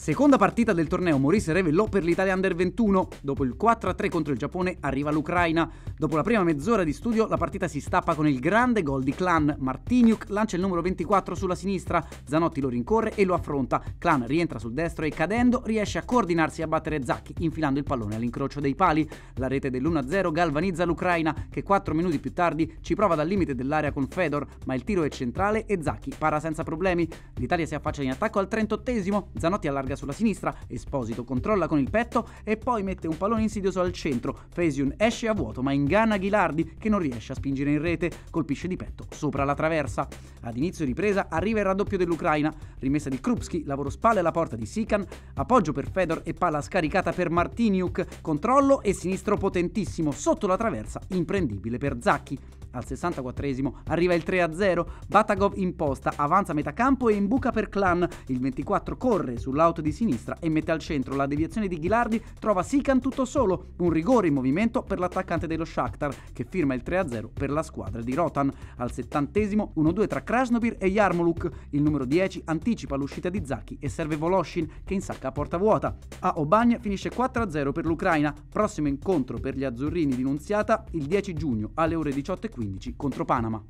Seconda partita del torneo Maurice Revelò per l'Italia Under 21. Dopo il 4-3 contro il Giappone arriva l'Ucraina. Dopo la prima mezz'ora di studio la partita si stappa con il grande gol di Klan. Martiniuk lancia il numero 24 sulla sinistra, Zanotti lo rincorre e lo affronta. Klan rientra sul destro e cadendo riesce a coordinarsi e a battere Zacchi infilando il pallone all'incrocio dei pali. La rete dell'1-0 galvanizza l'Ucraina che 4 minuti più tardi ci prova dal limite dell'area con Fedor, ma il tiro è centrale e Zacchi para senza problemi. L'Italia si affaccia in attacco al 38esimo, Zanotti allarga allarga sulla sinistra, Esposito controlla con il petto e poi mette un pallone insidioso al centro. Fesiun esce a vuoto ma inganna Ghilardi che non riesce a spingere in rete, colpisce di petto sopra la traversa. Ad inizio ripresa arriva il raddoppio dell'Ucraina, rimessa di Krupski, lavoro spalle alla porta di Sikan, appoggio per Fedor e palla scaricata per Martiniuk, controllo e sinistro potentissimo sotto la traversa imprendibile per Zacchi. Al 64 arriva il 3-0, Batagov in posta, avanza a metà campo e imbuca per Clan. Il 24 corre sull'auto di sinistra e mette al centro la deviazione di Ghilardi, trova Sikan tutto solo, un rigore in movimento per l'attaccante dello Shakhtar che firma il 3-0 per la squadra di Rotan. Al 70 1-2 tra Krasnobir e Yarmouk. Il numero 10 anticipa l'uscita di Zacchi e serve Voloshin che insacca a porta vuota. A Obagna finisce 4-0 per l'Ucraina. Prossimo incontro per gli azzurrini di Nunziata il 10 giugno alle ore 18.15 2015 contro Panama.